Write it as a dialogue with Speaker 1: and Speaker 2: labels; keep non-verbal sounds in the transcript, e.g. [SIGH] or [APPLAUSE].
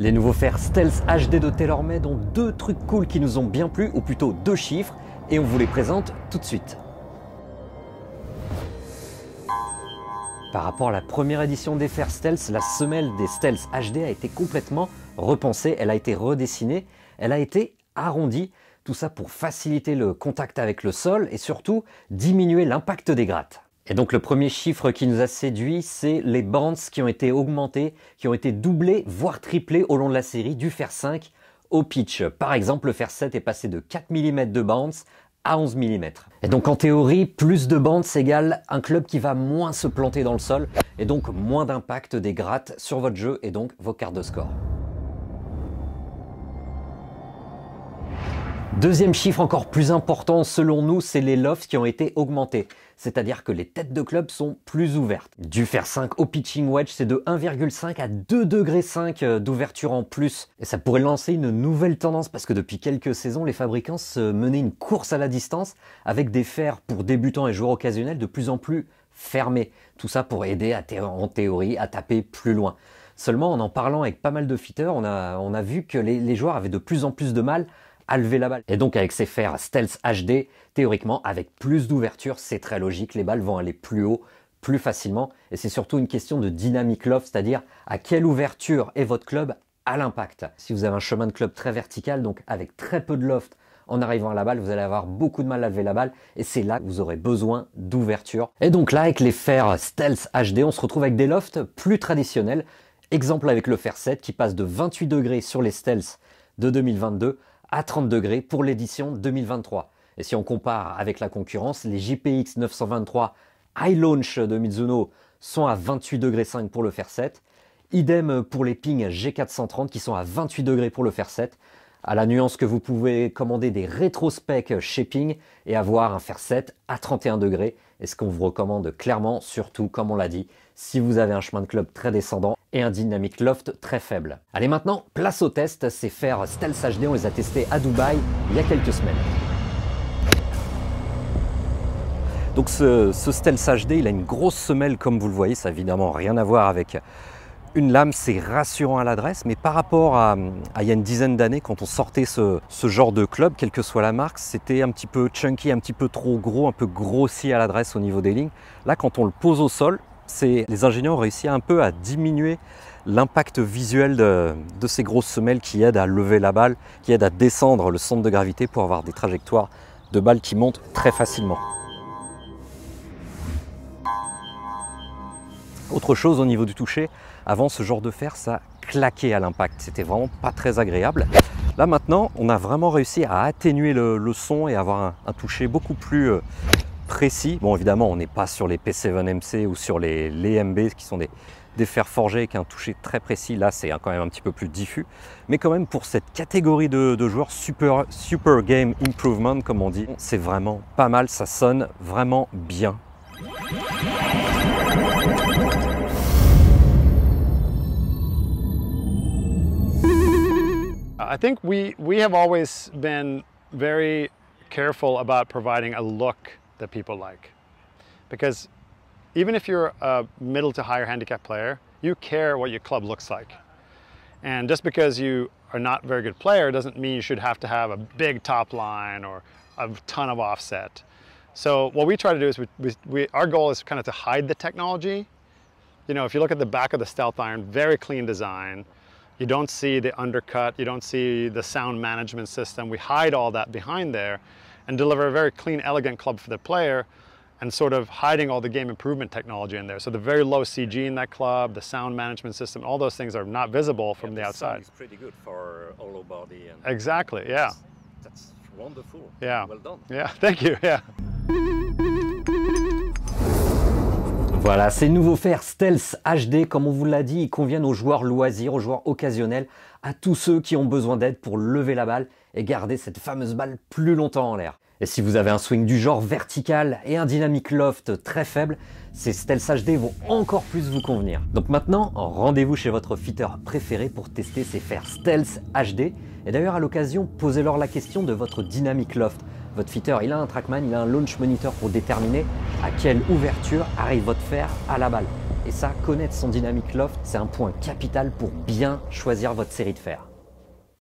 Speaker 1: Les nouveaux fers Stealth HD de TaylorMade ont deux trucs cool qui nous ont bien plu, ou plutôt deux chiffres, et on vous les présente tout de suite. Par rapport à la première édition des fers Stealth, la semelle des Stealth HD a été complètement repensée, elle a été redessinée, elle a été arrondie, tout ça pour faciliter le contact avec le sol et surtout diminuer l'impact des grattes. Et donc le premier chiffre qui nous a séduit, c'est les bands qui ont été augmentés, qui ont été doublés, voire triplés au long de la série, du fer 5 au pitch. Par exemple, le fer 7 est passé de 4 mm de bands à 11 mm. Et donc en théorie, plus de bands égale un club qui va moins se planter dans le sol et donc moins d'impact des grattes sur votre jeu et donc vos cartes de score. Deuxième chiffre encore plus important selon nous, c'est les lofts qui ont été augmentés. C'est-à-dire que les têtes de club sont plus ouvertes. Du fer 5 au pitching wedge, c'est de 1,5 à 2,5 degrés euh, d'ouverture en plus. Et ça pourrait lancer une nouvelle tendance parce que depuis quelques saisons, les fabricants se menaient une course à la distance avec des fers pour débutants et joueurs occasionnels de plus en plus fermés. Tout ça pour aider en théorie à taper plus loin. Seulement, en en parlant avec pas mal de fitters, on a, vu que les joueurs avaient de plus en plus de mal à lever la balle. Et donc avec ces fers Stealth HD, théoriquement, avec plus d'ouverture, c'est très logique, les balles vont aller plus haut, plus facilement. Et c'est surtout une question de dynamique loft, c'est-à-dire à quelle ouverture est votre club à l'impact. Si vous avez un chemin de club très vertical, donc avec très peu de loft, en arrivant à la balle, vous allez avoir beaucoup de mal à lever la balle et c'est là que vous aurez besoin d'ouverture. Et donc là, avec les fers Stealth HD, on se retrouve avec des lofts plus traditionnels. Exemple avec le fer 7 qui passe de 28 degrés sur les Stealth de 2022 à 30 degrés pour l'édition 2023. Et si on compare avec la concurrence, les GPX 923 High Launch de Mizuno sont à 28 degrés 5 pour le Fair 7. Idem pour les Ping G430 qui sont à 28 degrés pour le Fair 7. À la nuance que vous pouvez commander des rétrospects shipping et avoir un fer set à 31 degrés. Et ce qu'on vous recommande clairement, surtout comme on l'a dit, si vous avez un chemin de club très descendant et un dynamic loft très faible. Allez maintenant, place au test, ces fers Stealth HD, on les a testés à Dubaï il y a quelques semaines. Donc ce, ce Stealth HD, il a une grosse semelle comme vous le voyez, ça n'a évidemment rien à voir avec une lame, c'est rassurant à l'adresse, mais par rapport à, il y a une dizaine d'années, quand on sortait ce, genre de club, quelle que soit la marque, c'était un petit peu chunky, un petit peu trop gros, un peu grossier à l'adresse au niveau des lignes. Là, quand on le pose au sol, les ingénieurs ont réussi un peu à diminuer l'impact visuel de, ces grosses semelles qui aident à lever la balle, qui aident à descendre le centre de gravité pour avoir des trajectoires de balles qui montent très facilement. Autre chose au niveau du toucher, avant ce genre de fer, ça claquait à l'impact, c'était vraiment pas très agréable. Là maintenant, on a vraiment réussi à atténuer le, son et avoir un, toucher beaucoup plus euh, précis. Bon évidemment, on n'est pas sur les P7MC ou sur les, les MB qui sont des, des fers forgés avec un toucher très précis, là c'est quand même un petit peu plus diffus. Mais quand même pour cette catégorie de, joueurs, super game improvement comme on dit, c'est vraiment pas mal, ça sonne vraiment bien.
Speaker 2: I think we, we have always been very careful about providing a look that people like. Because even if you're a middle to higher handicap player, you care what your club looks like. And just because you are not a very good player doesn't mean you should have to have a big top line or a ton of offset. So what we try to do is we, we, we, our goal is kind of to hide the technology. You know, if you look at the back of the Stealth Iron, very clean design. You don't see the undercut, you don't see the sound management system. We hide all that behind there and deliver a very clean, elegant club for the player and sort of hiding all the game improvement technology in there. So the very low CG in that club, the sound management system, all those things are not visible from yeah, the, outside. It's
Speaker 1: pretty good for hollow body. And exactly, yeah. That's, that's wonderful. Yeah. Well done. Yeah, [LAUGHS] thank you, yeah. Voilà, ces nouveaux fers Stealth HD, comme on vous l'a dit, ils conviennent aux joueurs loisirs, aux joueurs occasionnels, à tous ceux qui ont besoin d'aide pour lever la balle et garder cette fameuse balle plus longtemps en l'air. Et si vous avez un swing du genre vertical et un dynamic loft très faible, ces Stealth HD vont encore plus vous convenir. Donc maintenant, rendez-vous chez votre fitter préféré pour tester ces fers Stealth HD. Et d'ailleurs, à l'occasion, posez-leur la question de votre dynamic loft. Votre fitter, il a un trackman, il a un launch monitor pour déterminer à quelle ouverture arrive votre fer à la balle. Et ça, connaître son dynamique loft, c'est un point capital pour bien choisir votre série de fer.